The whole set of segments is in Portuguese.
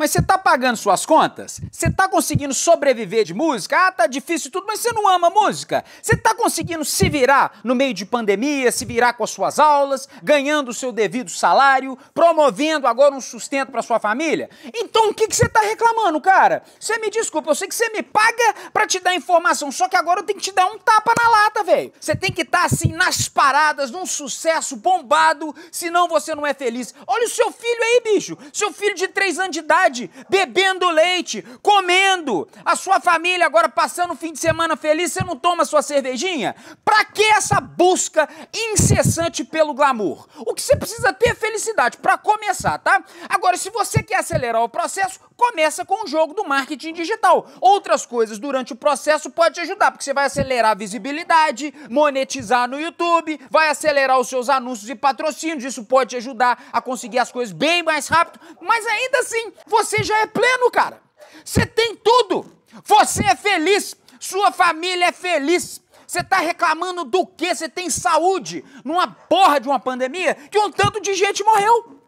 Mas você tá pagando suas contas? Você tá conseguindo sobreviver de música? Ah, tá difícil tudo, mas você não ama música. Você tá conseguindo se virar no meio de pandemia, se virar com as suas aulas, ganhando o seu devido salário, promovendo agora um sustento para sua família? Então o que, que você tá reclamando, cara? Você me desculpa, eu sei que você me paga para te dar informação, só que agora eu tenho que te dar um tapa na lata, velho. Você tem que estar tá, assim nas paradas, num sucesso bombado, senão você não é feliz. Olha o seu filho aí, bicho. Seu filho de três anos de idade bebendo leite, comendo, a sua família agora passando o fim de semana feliz, você não toma sua cervejinha? Para que essa busca incessante pelo glamour? O que você precisa ter é felicidade, para começar, tá? Agora, se você quer acelerar o processo, começa com o jogo do marketing digital. Outras coisas durante o processo pode te ajudar, porque você vai acelerar a visibilidade, monetizar no YouTube, vai acelerar os seus anúncios e patrocínios, isso pode te ajudar a conseguir as coisas bem mais rápido, mas ainda assim, você você já é pleno, cara. Você tem tudo. Você é feliz. Sua família é feliz. Você está reclamando do que? Você tem saúde numa porra de uma pandemia que um tanto de gente morreu.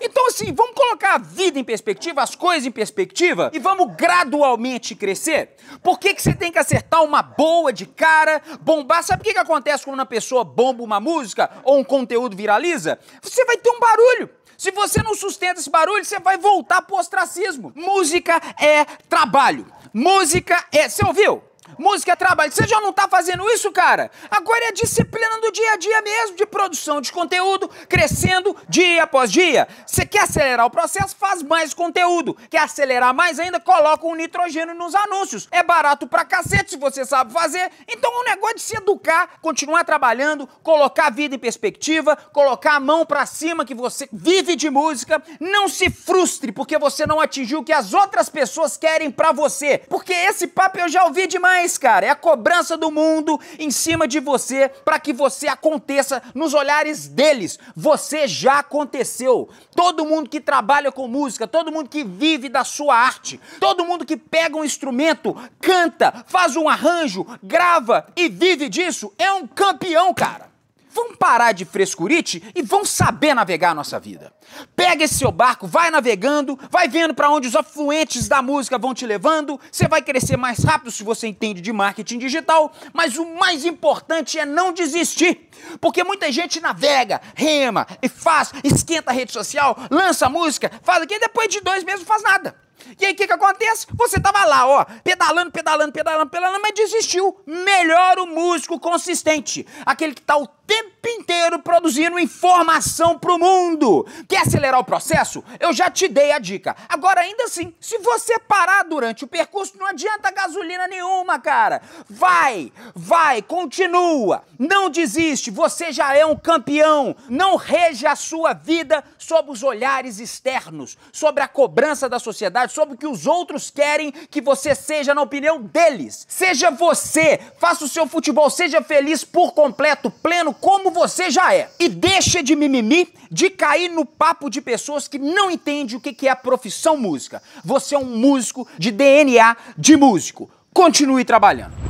Então, assim, vamos colocar a vida em perspectiva, as coisas em perspectiva e vamos gradualmente crescer? Por que, que você tem que acertar uma boa de cara, bombar? Sabe o que, que acontece quando uma pessoa bomba uma música ou um conteúdo viraliza? Você vai ter um barulho. Se você não sustenta esse barulho, você vai voltar pro ostracismo. Música é trabalho. Música é. Você ouviu? Música é trabalho. Você já não está fazendo isso, cara? Agora é disciplina do dia a dia mesmo, de produção de conteúdo, crescendo dia após dia. Você quer acelerar o processo? Faz mais conteúdo. Quer acelerar mais ainda? Coloca um nitrogênio nos anúncios. É barato pra cacete se você sabe fazer. Então é um negócio de se educar, continuar trabalhando, colocar a vida em perspectiva, colocar a mão pra cima que você vive de música. Não se frustre porque você não atingiu o que as outras pessoas querem pra você. Porque esse papo eu já ouvi demais mais, cara. É a cobrança do mundo em cima de você para que você aconteça nos olhares deles. Você já aconteceu. Todo mundo que trabalha com música, todo mundo que vive da sua arte, todo mundo que pega um instrumento, canta, faz um arranjo, grava e vive disso é um campeão, cara vão parar de frescurite e vão saber navegar a nossa vida. Pega esse seu barco, vai navegando, vai vendo para onde os afluentes da música vão te levando. Você vai crescer mais rápido se você entende de marketing digital, mas o mais importante é não desistir, porque muita gente navega, rema e faz, esquenta a rede social, lança música, faz aqui e depois de dois meses não faz nada. E aí o que, que acontece? Você tava lá, ó, pedalando, pedalando, pedalando, pedalando, mas desistiu. Melhor o músico consistente, aquele que tá o tempo inteiro produzindo informação para o mundo. Quer acelerar o processo? Eu já te dei a dica. Agora, ainda assim, se você parar durante o percurso, não adianta gasolina nenhuma, cara. Vai, vai, continua. Não desiste, você já é um campeão. Não reja a sua vida sob os olhares externos, sobre a cobrança da sociedade, sobre o que os outros querem que você seja na opinião deles. Seja você, faça o seu futebol, seja feliz por completo, pleno, como você já é. E deixa de mimimi, de cair no papo de pessoas que não entendem o que é a profissão música. Você é um músico de DNA de músico. Continue trabalhando.